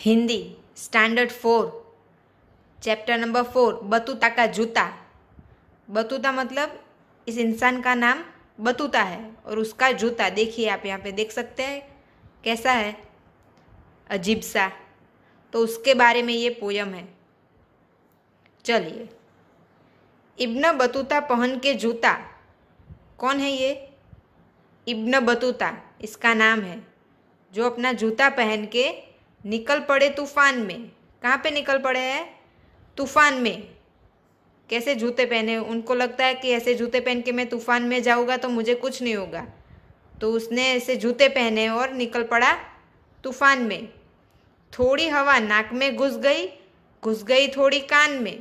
Hindi standard four chapter number four Batuta का जूता Battuta मतलब इस इंसान का नाम बतूता है और उसका जूता देखिए आप यहाँ पे देख सकते हैं कैसा है अजीब सा तो उसके बारे में ये पोयम है चलिए इब्न बतूता पहन के जूता कौन है ये इब्न बतूता इसका नाम है जो अपना जूता पहन के निकल पड़े तूफान में कहाँ पे निकल पड़े हैं तूफान में कैसे जूते पहने उनको लगता है कि ऐसे जूते पहन के मैं तूफान में जाऊँगा तो मुझे कुछ नहीं होगा तो उसने ऐसे जूते पहने और निकल पड़ा तूफान में थोड़ी हवा नाक में घुस गई घुस गई थोड़ी कान में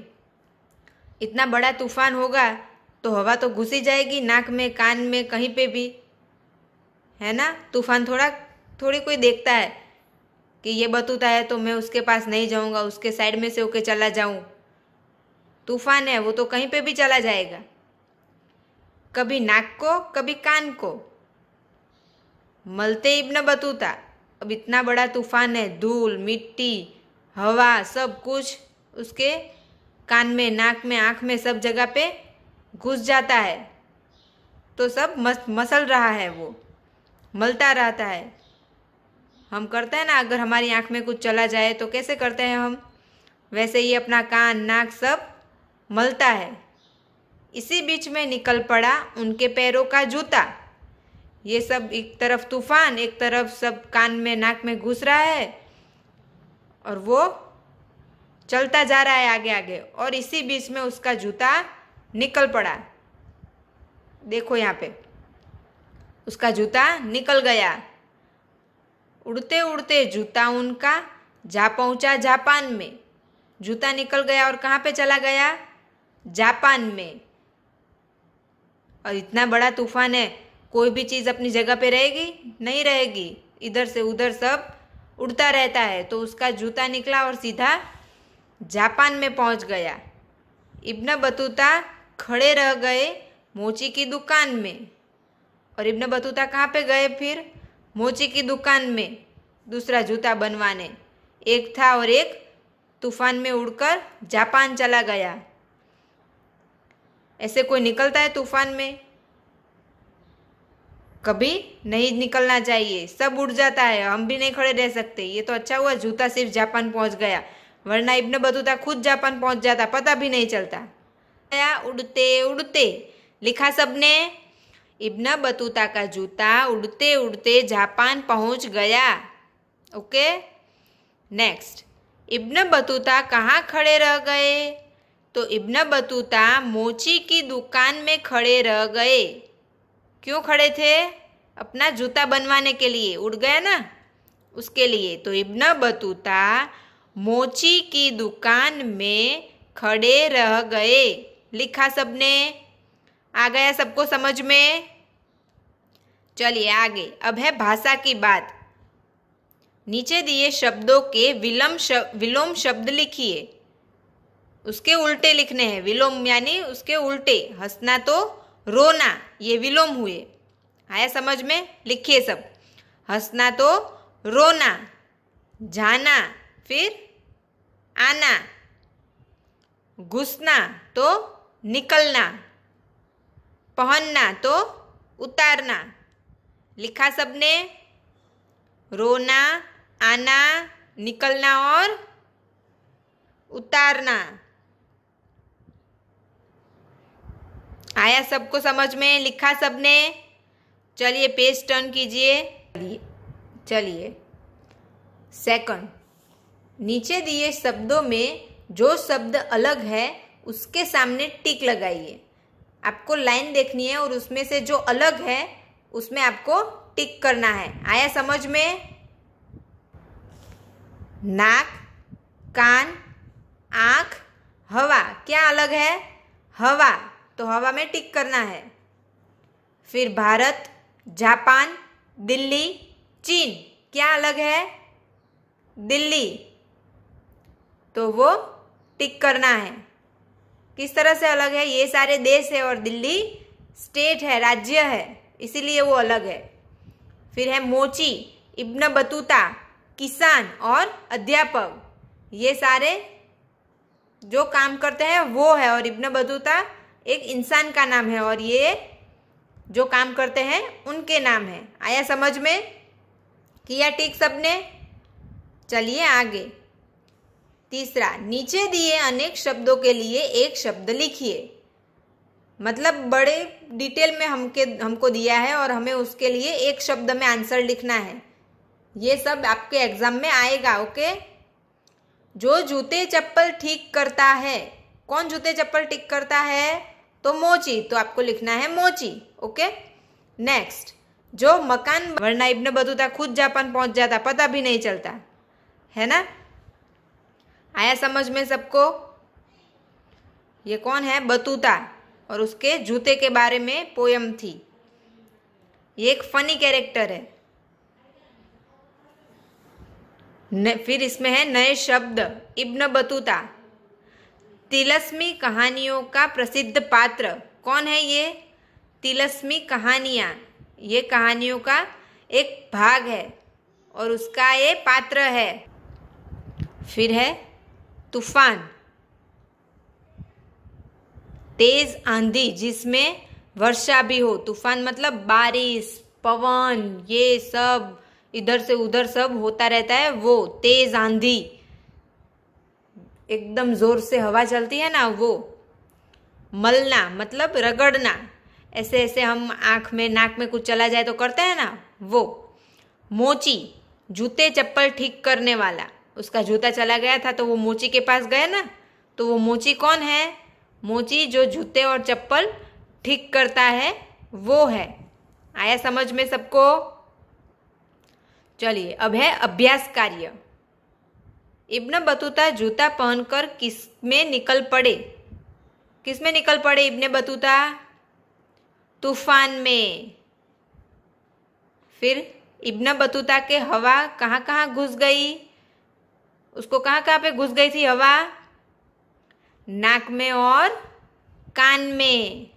इतना बड़ा तूफान होगा तो हवा तो घुस ही जाएगी नाक में कान में कहीं पे भी है ना तूफान थोड़ा थोड़ी कोई देखता है कि ये बतूता है तो मैं उसके पास नहीं जाऊँगा उसके साइड में से होके चला जाऊँ तूफान है वो तो कहीं पे भी चला जाएगा कभी नाक को कभी कान को मलते इब्न बतूता अब इतना बड़ा तूफान है धूल मिट्टी हवा सब कुछ उसके कान में नाक में आँख में सब जगह पे घुस जाता है तो सब मस मसल रहा है वो मलता रहता है हम करते हैं ना अगर हमारी आँख में कुछ चला जाए तो कैसे करते हैं हम वैसे ही अपना कान नाक सब मलता है इसी बीच में निकल पड़ा उनके पैरों का जूता ये सब एक तरफ तूफान एक तरफ सब कान में नाक में घुस रहा है और वो चलता जा रहा है आगे आगे और इसी बीच में उसका जूता निकल पड़ा देखो यहाँ पे उसका जूता निकल गया उड़ते उड़ते जूता उनका जा पहुंचा जापान में जूता निकल गया और कहाँ पे चला गया जापान में और इतना बड़ा तूफान है कोई भी चीज़ अपनी जगह पे रहेगी नहीं रहेगी इधर से उधर सब उड़ता रहता है तो उसका जूता निकला और सीधा जापान में पहुंच गया इब्न बतूता खड़े रह गए मोची की दुकान में और इब्न बतूता कहाँ पे गए फिर मोची की दुकान में दूसरा जूता बनवाने एक था और एक तूफान में उड़कर जापान चला गया ऐसे कोई निकलता है तूफान में कभी नहीं निकलना चाहिए सब उड़ जाता है हम भी नहीं खड़े रह सकते ये तो अच्छा हुआ जूता सिर्फ जापान पहुंच गया वरना इब्न बतूता खुद जापान पहुंच जाता पता भी नहीं चलता उड़ते उड़ते लिखा सबने इब्ना बतूता का जूता उड़ते उड़ते जापान पहुंच गया ओके नेक्स्ट इब्न बतूता कहाँ खड़े रह गए तो इब्न बतूता मोची की दुकान में खड़े रह गए क्यों खड़े थे अपना जूता बनवाने के लिए उड़ गया ना उसके लिए तो इब्न बतूता मोची की दुकान में खड़े रह गए लिखा सबने आ गया सबको समझ में चलिए आगे अब है भाषा की बात नीचे दिए शब्दों के विलोम शब, विलोम शब्द लिखिए उसके उल्टे लिखने हैं विलोम यानी उसके उल्टे हंसना तो रोना ये विलोम हुए आया समझ में लिखिए सब हंसना तो रोना जाना फिर आना घुसना तो निकलना पहनना तो उतारना लिखा सबने रोना आना निकलना और उतारना आया सबको समझ में लिखा सबने चलिए पेज टर्न कीजिए चलिए सेकंड नीचे दिए शब्दों में जो शब्द अलग है उसके सामने टिक लगाइए आपको लाइन देखनी है और उसमें से जो अलग है उसमें आपको टिक करना है आया समझ में नाक कान आँख हवा क्या अलग है हवा तो हवा में टिक करना है फिर भारत जापान दिल्ली चीन क्या अलग है दिल्ली तो वो टिक करना है किस तरह से अलग है ये सारे देश है और दिल्ली स्टेट है राज्य है इसीलिए वो अलग है फिर है मोची इब्न बतूता किसान और अध्यापक ये सारे जो काम करते हैं वो है और इब्न बतूता एक इंसान का नाम है और ये जो काम करते हैं उनके नाम है आया समझ में किया ठीक सबने चलिए आगे तीसरा नीचे दिए अनेक शब्दों के लिए एक शब्द लिखिए मतलब बड़े डिटेल में हमके हमको दिया है और हमें उसके लिए एक शब्द में आंसर लिखना है ये सब आपके एग्जाम में आएगा ओके जो जूते चप्पल ठीक करता है कौन जूते चप्पल ठीक करता है तो मोची तो आपको लिखना है मोची ओके नेक्स्ट जो मकान वरना इब्न बतूता खुद जापान पहुंच जाता पता भी नहीं चलता है ना आया समझ में सबको ये कौन है बतूता और उसके जूते के बारे में पोयम थी ये एक फनी कैरेक्टर है न, फिर इसमें है नए शब्द इब्न बतूता तिलस्मी कहानियों का प्रसिद्ध पात्र कौन है ये तिलस्मी कहानियाँ ये कहानियों का एक भाग है और उसका ये पात्र है फिर है तूफान तेज आंधी जिसमें वर्षा भी हो तूफान मतलब बारिश पवन ये सब इधर से उधर सब होता रहता है वो तेज आंधी एकदम जोर से हवा चलती है ना वो मलना मतलब रगड़ना ऐसे ऐसे हम आँख में नाक में कुछ चला जाए तो करते हैं ना वो मोची जूते चप्पल ठीक करने वाला उसका जूता चला गया था तो वो मोची के पास गए ना तो वो मोची कौन है मोची जो जूते और चप्पल ठीक करता है वो है आया समझ में सबको चलिए अब है अभ्यास कार्य इब्न बतूता जूता पहनकर किस में निकल पड़े किस में निकल पड़े इब्न बतूता तूफान में फिर इब्न बतूता के हवा कहाँ कहाँ घुस गई उसको कहाँ कहाँ पे घुस गई थी हवा नाक में और कान में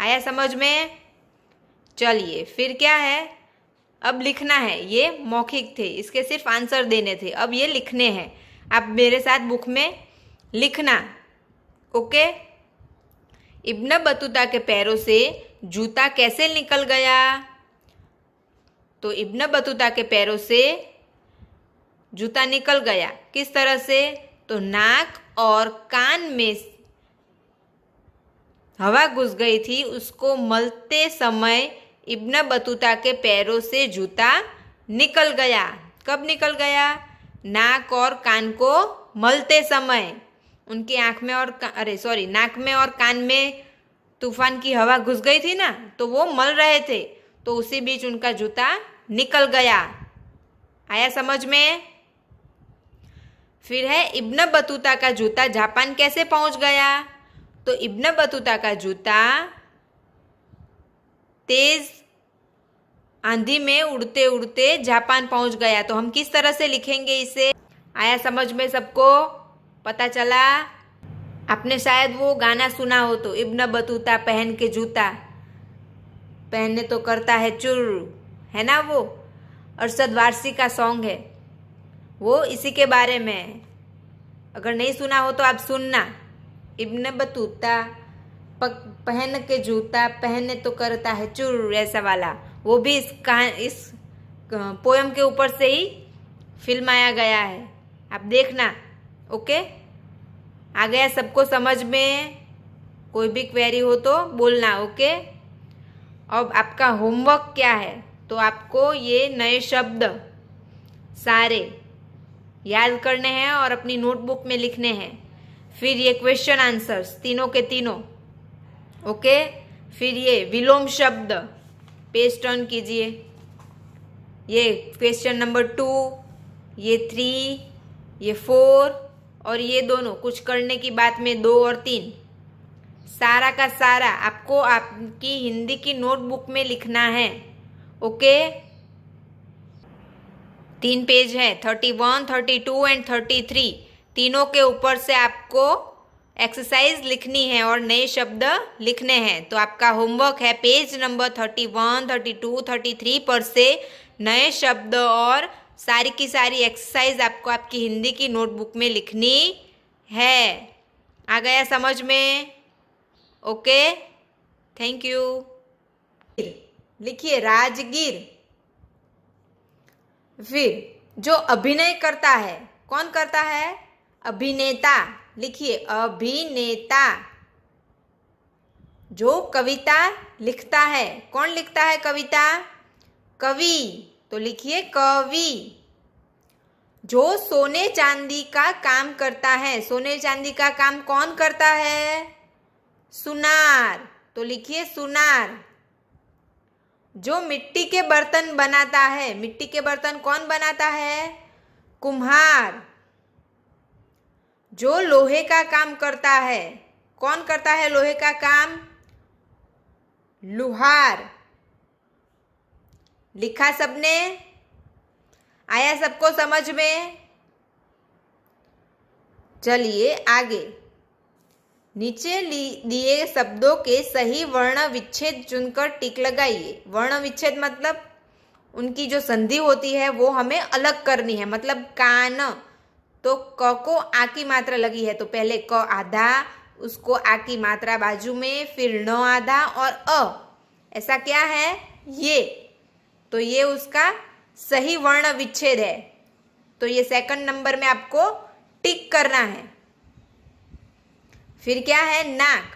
आया समझ में चलिए फिर क्या है अब लिखना है ये मौखिक थे इसके सिर्फ आंसर देने थे अब ये लिखने हैं आप मेरे साथ बुक में लिखना ओके इब्न बतूता के पैरों से जूता कैसे निकल गया तो इब्न बतूता के पैरों से जूता निकल गया किस तरह से तो नाक और कान में हवा घुस गई थी उसको मलते समय इब्न बतूता के पैरों से जूता निकल गया कब निकल गया नाक और कान को मलते समय उनकी आंख में और अरे सॉरी नाक में और कान में तूफान की हवा घुस गई थी ना तो वो मल रहे थे तो उसी बीच उनका जूता निकल गया आया समझ में फिर है इब्न बतूता का जूता जापान कैसे पहुंच गया तो इब्न बतूता का जूता तेज आंधी में उड़ते उड़ते जापान पहुंच गया तो हम किस तरह से लिखेंगे इसे आया समझ में सबको पता चला आपने शायद वो गाना सुना हो तो इब्न बतूता पहन के जूता पहनने तो करता है चुर है ना वो अरसद वारसी का सॉन्ग है वो इसी के बारे में है अगर नहीं सुना हो तो आप सुनना इब्न बतूता पहन के जूता पहने तो करता है चूर ऐसा वाला वो भी इस कहा इस पोयम के ऊपर से ही फिल्म आया गया है आप देखना ओके आ गया सबको समझ में कोई भी क्वेरी हो तो बोलना ओके अब आपका होमवर्क क्या है तो आपको ये नए शब्द सारे याद करने हैं और अपनी नोटबुक में लिखने हैं फिर ये क्वेश्चन आंसर्स तीनों के तीनों ओके फिर ये विलोम शब्द पेज टर्न कीजिए ये क्वेश्चन नंबर टू ये थ्री ये फोर और ये दोनों कुछ करने की बात में दो और तीन सारा का सारा आपको आपकी हिंदी की नोटबुक में लिखना है ओके तीन पेज हैं thirty one thirty two and thirty three तीनों के ऊपर से आपको एक्सरसाइज लिखनी है और नए शब्द लिखने हैं तो आपका होमवर्क है page number thirty one thirty two thirty three पर से नए शब्द और सारी की सारी एक्सरसाइज आपको आपकी हिंदी की नोटबुक में लिखनी है आ गया समझ में ओके थैंक यू लिखिए राजगीर फिर जो अभिनय करता है कौन करता है अभिनेता लिखिए अभिनेता जो कविता लिखता है कौन लिखता है कविता कवि तो लिखिए कवि जो सोने चांदी का काम करता है सोने चांदी का काम कौन करता है सुनार तो लिखिए सुनार जो मिट्टी के बर्तन बनाता है मिट्टी के बर्तन कौन बनाता है कुम्हार जो लोहे का काम करता है कौन करता है लोहे का काम लुहार लिखा सबने आया सबको समझ में चलिए आगे नीचे दिए शब्दों के सही वर्ण विच्छेद चुनकर टिक लगाइए वर्ण विच्छेद मतलब उनकी जो संधि होती है वो हमें अलग करनी है मतलब कान तो क को आ की मात्रा लगी है तो पहले क आधा उसको आ की मात्रा बाजू में फिर न आधा और अ ऐसा क्या है ये तो ये उसका सही वर्ण विच्छेद है तो ये सेकंड नंबर में आपको टिक करना है फिर क्या है नाक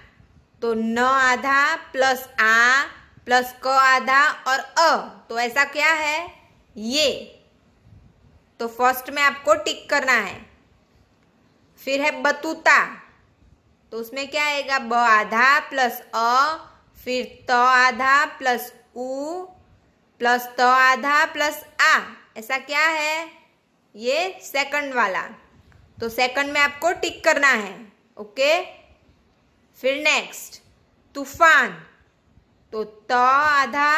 तो न आधा प्लस आ प्लस क आधा और अ तो ऐसा क्या है ये तो फर्स्ट में आपको टिक करना है फिर है बतूता तो उसमें क्या आएगा ब आधा प्लस अ फिर त आधा प्लस उ प्लस त आधा प्लस आ ऐसा क्या है ये सेकंड वाला तो सेकंड में आपको टिक करना है ओके फिर नेक्स्ट तूफान तो त आधा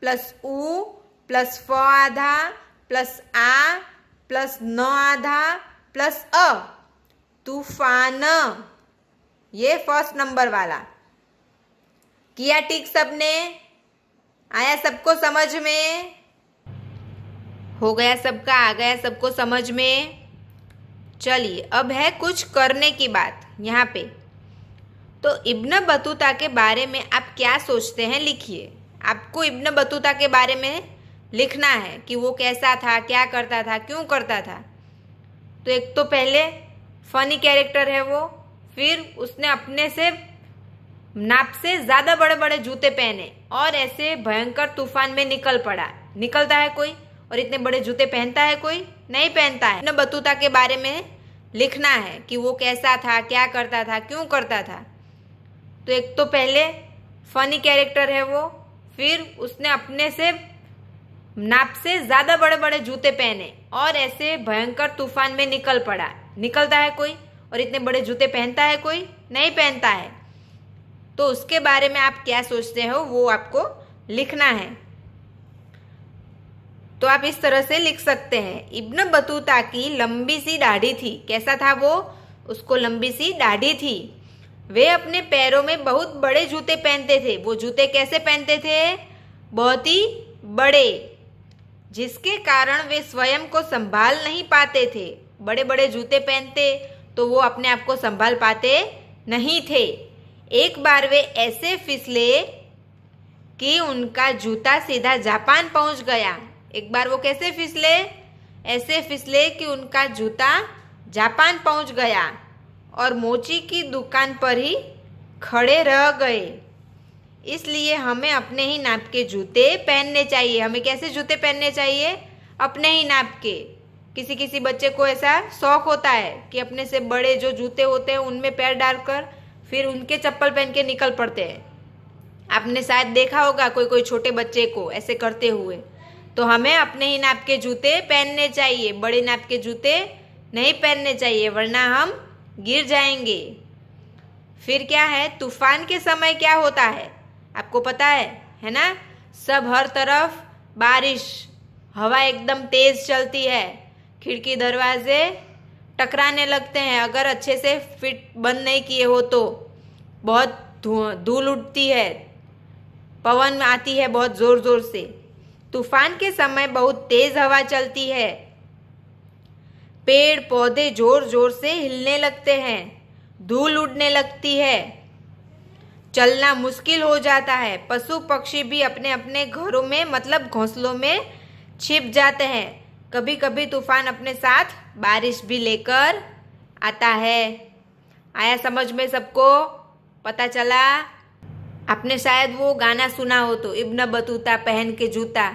प्लस उ प्लस फ आधा प्लस आ प्लस न आधा प्लस अ तूफान ये फर्स्ट नंबर वाला किया ठीक सबने आया सबको समझ में हो गया सबका आ गया सबको समझ में चलिए अब है कुछ करने की बात यहाँ पे तो इब्न बतूता के बारे में आप क्या सोचते हैं लिखिए आपको इब्न बतूता के बारे में लिखना है कि वो कैसा था क्या करता था क्यों करता था तो एक तो पहले फनी कैरेक्टर है वो फिर उसने अपने से नाप से ज़्यादा बड़े बड़े जूते पहने और ऐसे भयंकर तूफान में निकल पड़ा निकलता है कोई और इतने बड़े जूते पहनता है कोई नहीं पहनता है इब्न बतूता के बारे में लिखना है कि वो कैसा था क्या करता था क्यों करता था तो एक तो पहले फनी कैरेक्टर है वो फिर उसने अपने से नाप से ज्यादा बड़े बड़े जूते पहने और ऐसे भयंकर तूफान में निकल पड़ा निकलता है कोई और इतने बड़े जूते पहनता है कोई नहीं पहनता है तो उसके बारे में आप क्या सोचते हो वो आपको लिखना है तो आप इस तरह से लिख सकते हैं इब्न बतूता की लंबी सी दाढ़ी थी कैसा था वो उसको लंबी सी दाढ़ी थी वे अपने पैरों में बहुत बड़े जूते पहनते थे वो जूते कैसे पहनते थे बहुत ही बड़े जिसके कारण वे स्वयं को संभाल नहीं पाते थे बड़े बड़े जूते पहनते तो वो अपने आप को संभाल पाते नहीं थे एक बार वे ऐसे फिसले कि उनका जूता सीधा जापान पहुंच गया एक बार वो कैसे फिसले ऐसे फिसले कि उनका जूता जापान पहुंच गया और मोची की दुकान पर ही खड़े रह गए इसलिए हमें अपने ही नाप के जूते पहनने चाहिए हमें कैसे जूते पहनने चाहिए अपने ही नाप के किसी किसी बच्चे को ऐसा शौक होता है कि अपने से बड़े जो जूते होते हैं उनमें पैर डालकर फिर उनके चप्पल पहन के निकल पड़ते हैं आपने शायद देखा होगा कोई कोई छोटे बच्चे को ऐसे करते हुए तो हमें अपने ही नाप के जूते पहनने चाहिए बड़े नाप के जूते नहीं पहनने चाहिए वरना हम गिर जाएंगे फिर क्या है तूफान के समय क्या होता है आपको पता है है ना सब हर तरफ बारिश हवा एकदम तेज चलती है खिड़की दरवाजे टकराने लगते हैं अगर अच्छे से फिट बंद नहीं किए हो तो बहुत धूल उठती है पवन आती है बहुत ज़ोर ज़ोर से तूफान के समय बहुत तेज़ हवा चलती है पेड़ पौधे जोर जोर से हिलने लगते हैं धूल उड़ने लगती है चलना मुश्किल हो जाता है पशु पक्षी भी अपने अपने घरों में मतलब घोंसलों में छिप जाते हैं कभी कभी तूफान अपने साथ बारिश भी लेकर आता है आया समझ में सबको पता चला आपने शायद वो गाना सुना हो तो इब्न बतूता पहन के जूता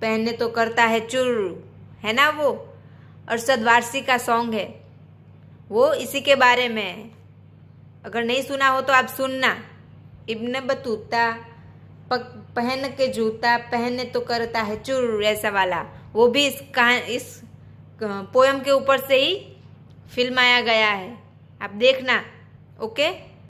पहनने तो करता है चुर है ना वो अरसद वारसी का सॉन्ग है वो इसी के बारे में है अगर नहीं सुना हो तो आप सुनना इब्न बतूता पहन के जूता पहने तो करता है चूर ऐसा वाला वो भी इस कहा इस पोयम के ऊपर से ही फिल्माया गया है आप देखना ओके